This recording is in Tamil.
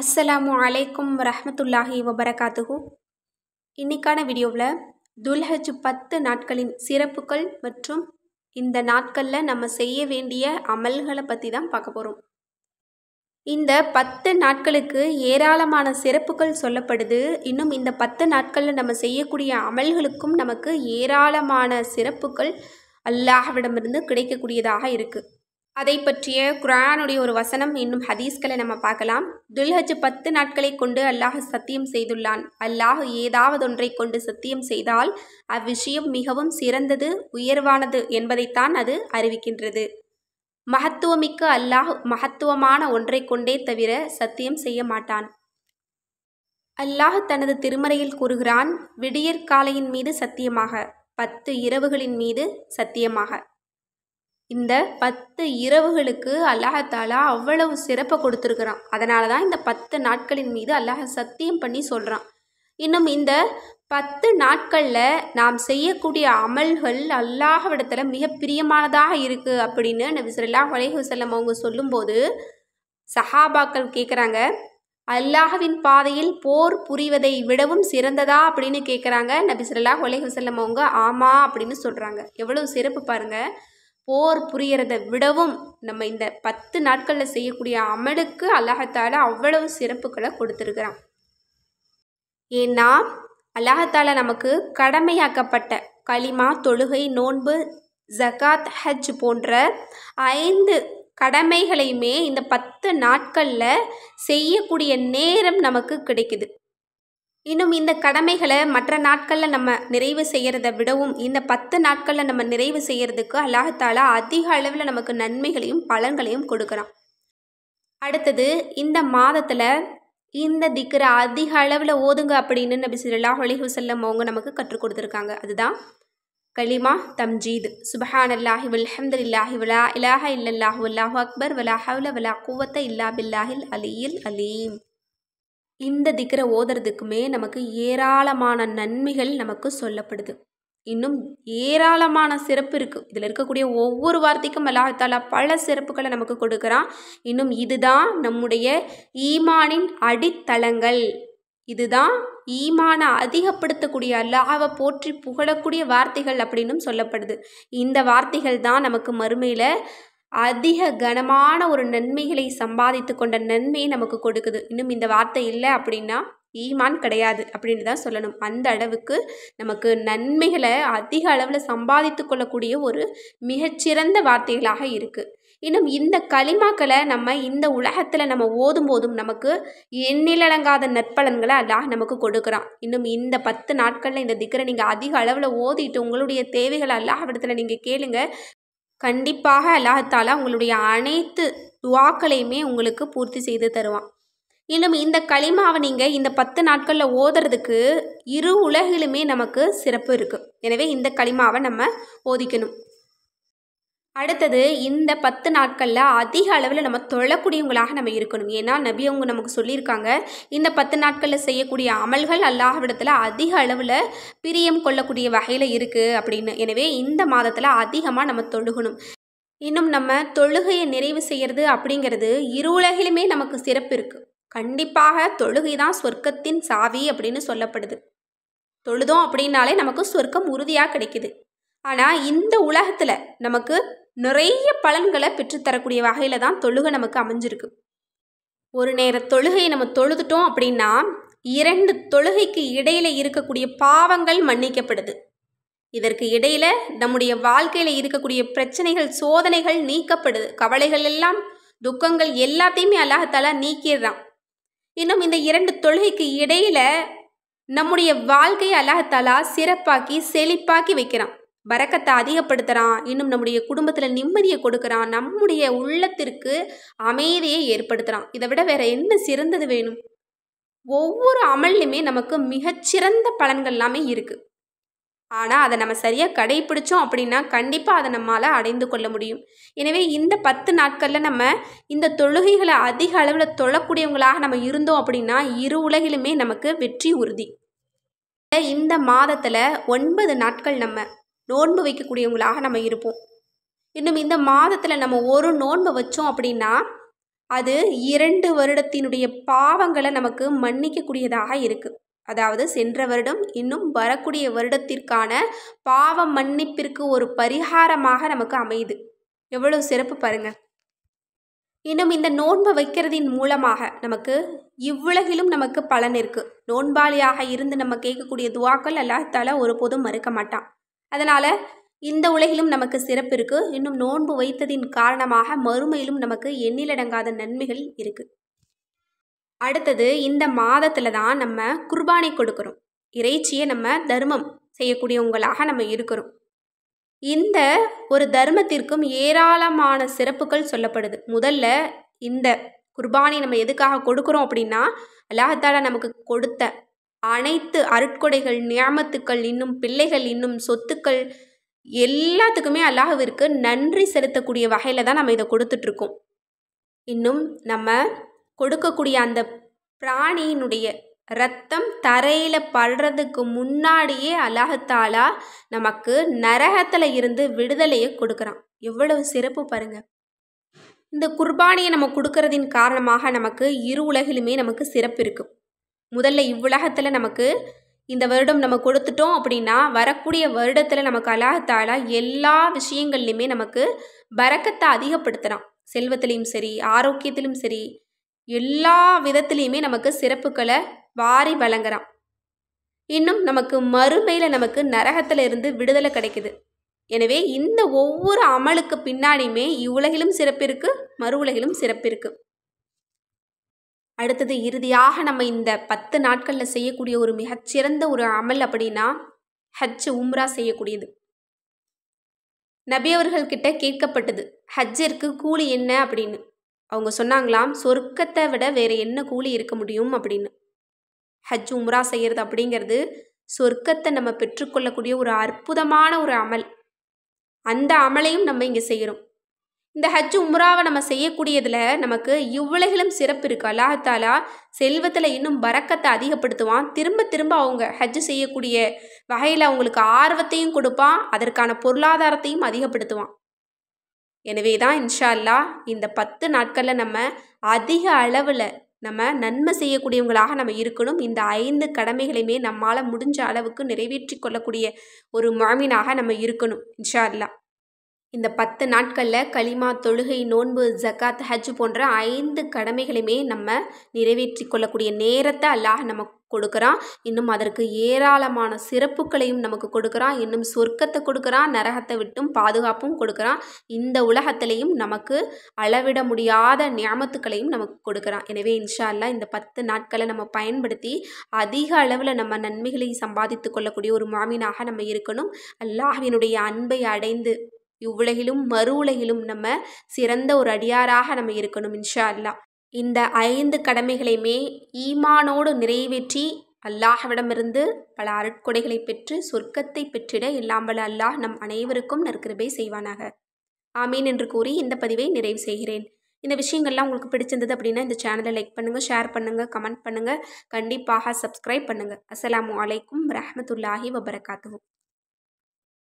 அஸ்ஸலாமு அலைக்கும் ரஹமத்துல்லாஹி வபரகாத்துஹு இன்னைக்கான வீடியோவில் துல்ஹஜ் பத்து நாட்களின் சிறப்புகள் மற்றும் இந்த நாட்களில் நம்ம செய்ய வேண்டிய அமல்களை பற்றி தான் பார்க்க போகிறோம் இந்த பத்து நாட்களுக்கு ஏராளமான சிறப்புகள் சொல்லப்படுது இன்னும் இந்த பத்து நாட்களில் நம்ம செய்யக்கூடிய அமல்களுக்கும் நமக்கு ஏராளமான சிறப்புகள் அல்லாஹ்விடமிருந்து கிடைக்கக்கூடியதாக இருக்குது அதை பற்றிய குரானுடைய ஒரு வசனம் என்னும் ஹதீஸ்களை நம்ம பார்க்கலாம் துல்ஹஜ் பத்து நாட்களை கொண்டு அல்லாஹ் சத்தியம் செய்துள்ளான் அல்லாஹ் ஏதாவது ஒன்றை கொண்டு சத்தியம் செய்தால் அவ்விஷயம் மிகவும் சிறந்தது உயர்வானது என்பதைத்தான் அது அறிவிக்கின்றது மகத்துவமிக்க அல்லாஹ் மகத்துவமான ஒன்றை கொண்டே தவிர சத்தியம் செய்ய மாட்டான் அல்லாஹ் தனது திருமறையில் கூறுகிறான் விடியற்காலையின் மீது சத்தியமாக பத்து இரவுகளின் மீது சத்தியமாக இந்த பத்து இரவுகளுக்கு அல்லாஹாலா அவ்வளவு சிறப்பை கொடுத்துருக்குறான் அதனால தான் இந்த பத்து நாட்களின் மீது அல்லாஹ் சத்தியம் பண்ணி சொல்கிறான் இன்னும் இந்த பத்து நாட்களில் நாம் செய்யக்கூடிய அமல்கள் அல்லாஹவிடத்தில் மிக பிரியமானதாக இருக்குது அப்படின்னு நபிசல்லா வலைஹுசல்லம் அவங்க சொல்லும்போது சஹாபாக்கள் கேட்குறாங்க அல்லாஹவின் பாதையில் போர் புரிவதை விடவும் சிறந்ததா அப்படின்னு கேட்குறாங்க நபிசல்லா வலைஹுசல்லம் அவங்க ஆமாம் அப்படின்னு சொல்கிறாங்க எவ்வளோ சிறப்பு பாருங்கள் போர் புரியறத விடவும் நம்ம இந்த பத்து நாட்களில் செய்யக்கூடிய அமலுக்கு அல்லாஹத்தால அவ்வளவு சிறப்புகளை கொடுத்துருக்குறான் ஏன்னா அல்லாஹத்தால நமக்கு கடமையாக்கப்பட்ட களிமா தொழுகை நோன்பு ஜகாத் ஹஜ் போன்ற ஐந்து கடமைகளையுமே இந்த பத்து நாட்களில் செய்யக்கூடிய நேரம் நமக்கு கிடைக்குது இன்னும் இந்த கடமைகளை மற்ற நாட்களில் நம்ம நிறைவு செய்கிறத விடவும் இந்த பத்து நாட்களில் நம்ம நிறைவு செய்கிறதுக்கு அல்லாஹாலா அதிக அளவில் நமக்கு நன்மைகளையும் பலன்களையும் கொடுக்குறான் அடுத்தது இந்த மாதத்தில் இந்த திக்கரை அதிக அளவில் ஓதுங்க அப்படின்னு நபி சொல்லாஹ் அலிஹுசல்லம் அவங்க நமக்கு கற்றுக் கொடுத்துருக்காங்க அதுதான் கலிமா தம்ஜீத் சுபஹான் அல்லாஹி இல்லாஹி வலா இலாஹா இல்லல்லாஹு அல்லாஹு அக்பர் வலா வலா குவத்த இல்லா பில்லாஹில் அலியில் அலீம் இந்த திக்கரை ஓதுறதுக்குமே நமக்கு ஏராளமான நன்மைகள் நமக்கு சொல்லப்படுது இன்னும் ஏராளமான சிறப்பு இருக்குது இதில் இருக்கக்கூடிய ஒவ்வொரு வார்த்தைக்கும் அல்லாஹால பல சிறப்புகளை நமக்கு கொடுக்குறான் இன்னும் இதுதான் நம்முடைய ஈமானின் அடித்தளங்கள் இதுதான் ஈமானை அதிகப்படுத்தக்கூடிய அல்லாஹாவை போற்றி புகழக்கூடிய வார்த்தைகள் அப்படின்னும் சொல்லப்படுது இந்த வார்த்தைகள் தான் நமக்கு மறுமையில் அதிக கனமான ஒரு நன்மைகளை சம்பாதித்து கொண்ட நன்மையை நமக்கு கொடுக்குது இன்னும் இந்த வார்த்தை இல்லை அப்படின்னா ஈமான் கிடையாது அப்படின்னு தான் சொல்லணும் அந்த அளவுக்கு நமக்கு நன்மைகளை அதிக அளவில் சம்பாதித்து கொள்ளக்கூடிய ஒரு மிகச்சிறந்த வார்த்தைகளாக இருக்குது இன்னும் இந்த களிமாக்களை நம்ம இந்த உலகத்தில் நம்ம ஓதும் போதும் நமக்கு எண்ணிலடங்காத நற்பலன்களை அல்லாஹ் நமக்கு கொடுக்குறான் இன்னும் இந்த பத்து நாட்களில் இந்த திக்கரை நீங்கள் அதிக அளவில் ஓதிட்டு உங்களுடைய தேவைகளை அல்லாஹ் இடத்துல நீங்கள் கேளுங்க கண்டிப்பாக அல்லாஹாலா உங்களுடைய அனைத்து துவாக்களையுமே உங்களுக்கு பூர்த்தி செய்து தருவான் இன்னும் இந்த களிமாவை நீங்கள் இந்த பத்து நாட்களில் ஓதுறதுக்கு இரு உலகிலுமே நமக்கு சிறப்பு இருக்குது எனவே இந்த களிமாவை நம்ம ஓதிக்கணும் அடுத்தது இந்த பத்து நாட்களில் அதிக அளவில் நம்ம தொழக்கூடியவங்களாக நம்ம இருக்கணும் ஏன்னா நபி அவங்க நமக்கு சொல்லியிருக்காங்க இந்த பத்து நாட்களில் செய்யக்கூடிய அமல்கள் விடத்தில் அதிக அளவில் பிரியம் கொள்ளக்கூடிய வகையில் இருக்குது அப்படின்னு எனவே இந்த மாதத்தில் அதிகமாக நம்ம தொழுகணும் இன்னும் நம்ம தொழுகையை நிறைவு செய்கிறது அப்படிங்கிறது இரு உலகிலுமே நமக்கு சிறப்பு இருக்குது கண்டிப்பாக தொழுகை தான் சொர்க்கத்தின் சாவி அப்படின்னு சொல்லப்படுது தொழுதோம் அப்படின்னாலே நமக்கு சொர்க்கம் உறுதியாக கிடைக்குது ஆனால் இந்த உலகத்தில் நமக்கு நிறைய பலன்களை பெற்றுத்தரக்கூடிய வகையில் தான் தொழுகை நமக்கு அமைஞ்சிருக்கு ஒரு நேர தொழுகையை நம்ம தொழுதுட்டோம் அப்படின்னா இரண்டு தொழுகைக்கு இடையில் இருக்கக்கூடிய பாவங்கள் மன்னிக்கப்படுது இதற்கு இடையில் நம்முடைய வாழ்க்கையில் இருக்கக்கூடிய பிரச்சனைகள் சோதனைகள் நீக்கப்படுது கவலைகள் எல்லாம் துக்கங்கள் எல்லாத்தையுமே அல்லாஹத்தாலா நீக்கிடுறான் இன்னும் இந்த இரண்டு தொழுகைக்கு இடையில் நம்முடைய வாழ்க்கையை அல்லாஹத்தாலா சிறப்பாக்கி செழிப்பாக்கி வைக்கிறான் வரக்கத்தை அதிகப்படுத்துகிறான் இன்னும் நம்முடைய குடும்பத்தில் நிம்மதியை கொடுக்குறான் நம்முடைய உள்ளத்திற்கு அமைதியை ஏற்படுத்துகிறான் இதை விட வேற என்ன சிறந்தது வேணும் ஒவ்வொரு அமல்லையுமே நமக்கு மிகச்சிறந்த பலன்கள் எல்லாமே இருக்குது ஆனால் அதை நம்ம சரியாக கடைபிடிச்சோம் அப்படின்னா கண்டிப்பாக அதை நம்மளால் அடைந்து கொள்ள முடியும் எனவே இந்த பத்து நாட்களில் நம்ம இந்த தொழுகைகளை அதிக அளவில் தொழக்கூடியவங்களாக நம்ம இருந்தோம் அப்படின்னா இரு உலகிலுமே நமக்கு வெற்றி உறுதி இந்த மாதத்தில் ஒன்பது நாட்கள் நம்ம நோன்பு வைக்கக்கூடியவங்களாக நம்ம இருப்போம் இன்னும் இந்த மாதத்தில் நம்ம ஒரு நோன்பு வச்சோம் அப்படின்னா அது இரண்டு வருடத்தினுடைய பாவங்களை நமக்கு மன்னிக்கக்கூடியதாக இருக்குது அதாவது சென்ற வருடம் இன்னும் வரக்கூடிய வருடத்திற்கான பாவ மன்னிப்பிற்கு ஒரு பரிகாரமாக நமக்கு அமையுது எவ்வளோ சிறப்பு பாருங்கள் இன்னும் இந்த நோன்பு வைக்கிறதின் மூலமாக நமக்கு இவ்வுலகிலும் நமக்கு பலன் இருக்குது நோன்பாளியாக இருந்து நம்ம கேட்கக்கூடிய துவாக்கள் எல்லாத்தால ஒரு போதும் மறுக்க மாட்டான் அதனால் இந்த உலகிலும் நமக்கு சிறப்பு இருக்குது இன்னும் நோன்பு வைத்ததின் காரணமாக மறுமையிலும் நமக்கு எண்ணிலடங்காத நன்மைகள் இருக்குது அடுத்தது இந்த மாதத்தில் தான் நம்ம குர்பானை கொடுக்குறோம் இறைச்சியை நம்ம தர்மம் செய்யக்கூடியவங்களாக நம்ம இருக்கிறோம் இந்த ஒரு தர்மத்திற்கும் ஏராளமான சிறப்புகள் சொல்லப்படுது முதல்ல இந்த குர்பானை நம்ம எதுக்காக கொடுக்குறோம் அப்படின்னா அல்லாஹால நமக்கு கொடுத்த அனைத்து அருட்கொடைகள் நியாமத்துக்கள் இன்னும் பிள்ளைகள் இன்னும் சொத்துக்கள் எல்லாத்துக்குமே அல்லாஹுவிற்கு நன்றி செலுத்தக்கூடிய வகையில் தான் நம்ம இதை கொடுத்துட்ருக்கோம் இன்னும் நம்ம கொடுக்கக்கூடிய அந்த பிராணியினுடைய ரத்தம் தரையில் படுறதுக்கு முன்னாடியே அல்லாஹத்தாலா நமக்கு நரகத்தில் இருந்து விடுதலையை கொடுக்குறான் எவ்வளவு சிறப்பு பாருங்க இந்த குர்பானியை நம்ம கொடுக்கறதின் காரணமாக நமக்கு இரு உலகிலுமே நமக்கு சிறப்பு இருக்குது முதல்ல இவ்வுலகத்தில் நமக்கு இந்த வருடம் நம்ம கொடுத்துட்டோம் அப்படின்னா வரக்கூடிய வருடத்தில் நமக்கு அழகத்தால் எல்லா விஷயங்கள்லையுமே நமக்கு பறக்கத்தை அதிகப்படுத்துகிறான் செல்வத்திலையும் சரி ஆரோக்கியத்திலும் சரி எல்லா விதத்துலேயுமே நமக்கு சிறப்புகளை வாரி வழங்குறான் இன்னும் நமக்கு மறுமையில் நமக்கு நரகத்தில் இருந்து விடுதலை கிடைக்குது எனவே இந்த ஒவ்வொரு அமலுக்கு பின்னாடியுமே இவ்வுலகிலும் சிறப்பு இருக்குது மறு உலகிலும் சிறப்பு இருக்குது அடுத்தது இறுதியாக நம்ம இந்த பத்து நாட்களில் செய்யக்கூடிய ஒரு மிகச்சிறந்த ஒரு அமல் அப்படின்னா ஹஜ் உம்ரா செய்யக்கூடியது நபி அவர்கள்கிட்ட கேட்கப்பட்டது ஹஜ்ஜிற்கு கூலி என்ன அப்படின்னு அவங்க சொன்னாங்களாம் சொர்க்கத்தை விட வேறு என்ன கூலி இருக்க முடியும் அப்படின்னு ஹஜ் உம்ரா செய்கிறது அப்படிங்கிறது சொர்க்கத்தை நம்ம பெற்றுக்கொள்ளக்கூடிய ஒரு அற்புதமான ஒரு அமல் அந்த அமலையும் நம்ம இங்கே செய்கிறோம் இந்த ஹஜ் உம்ராவை நம்ம செய்யக்கூடியதில் நமக்கு இவ்வளவுகளும் சிறப்பு இருக்குது அல்லாஹாலா செல்வத்தில் இன்னும் பறக்கத்தை அதிகப்படுத்துவான் திரும்ப திரும்ப அவங்க ஹஜ்ஜு செய்யக்கூடிய வகையில் அவங்களுக்கு ஆர்வத்தையும் கொடுப்பான் அதற்கான பொருளாதாரத்தையும் அதிகப்படுத்துவான் எனவே தான் இன்ஷா அல்லா இந்த பத்து நாட்களில் நம்ம அதிக அளவில் நம்ம நன்மை செய்யக்கூடியவங்களாக நம்ம இருக்கணும் இந்த ஐந்து கடமைகளையுமே நம்மால் முடிஞ்ச அளவுக்கு நிறைவேற்றி கொள்ளக்கூடிய ஒரு மாமீனாக நம்ம இருக்கணும் இன்ஷா அல்லா இந்த பத்து நாட்களில் களிமா தொழுகை நோன்பு ஜக்காத் ஹஜ் போன்ற ஐந்து கடமைகளையுமே நம்ம நிறைவேற்றி கொள்ளக்கூடிய நேரத்தை அல்லாஹ் நமக்கு கொடுக்குறான் இன்னும் அதற்கு ஏராளமான சிறப்புகளையும் நமக்கு கொடுக்குறான் இன்னும் சொர்க்கத்தை கொடுக்குறான் நரகத்தை விட்டும் பாதுகாப்பும் கொடுக்குறான் இந்த உலகத்திலையும் நமக்கு அளவிட முடியாத நியமத்துக்களையும் நமக்கு கொடுக்குறான் எனவே இன்ஷா அல்லா இந்த பத்து நாட்களை நம்ம பயன்படுத்தி அதிக அளவில் நம்ம நன்மைகளை சம்பாதித்து கொள்ளக்கூடிய ஒரு மாமினாக நம்ம இருக்கணும் அல்லாஹினுடைய அன்பை அடைந்து இவ்வுலகிலும் மறு உலகிலும் நம்ம சிறந்த ஒரு அடியாராக நம்ம இருக்கணும் இன்ஷா அல்லா இந்த ஐந்து கடமைகளையுமே ஈமானோடு நிறைவேற்றி அல்லாஹ்விடமிருந்து பல அருட்கொடைகளை பெற்று சொர்க்கத்தை பெற்றிட இல்லாமல் அல்லாஹ் நம் அனைவருக்கும் நற்கிருபை செய்வானாக ஆமீன் என்று கூறி இந்த பதிவை நிறைவு செய்கிறேன் இந்த விஷயங்கள்லாம் உங்களுக்கு பிடிச்சிருந்தது அப்படின்னா இந்த சேனலை லைக் பண்ணுங்கள் ஷேர் பண்ணுங்கள் கமெண்ட் பண்ணுங்கள் கண்டிப்பாக சப்ஸ்கிரைப் பண்ணுங்கள் அஸ்லாம் வலைக்கும் ரஹமத்துல்லாஹி வபரகாத்துவும்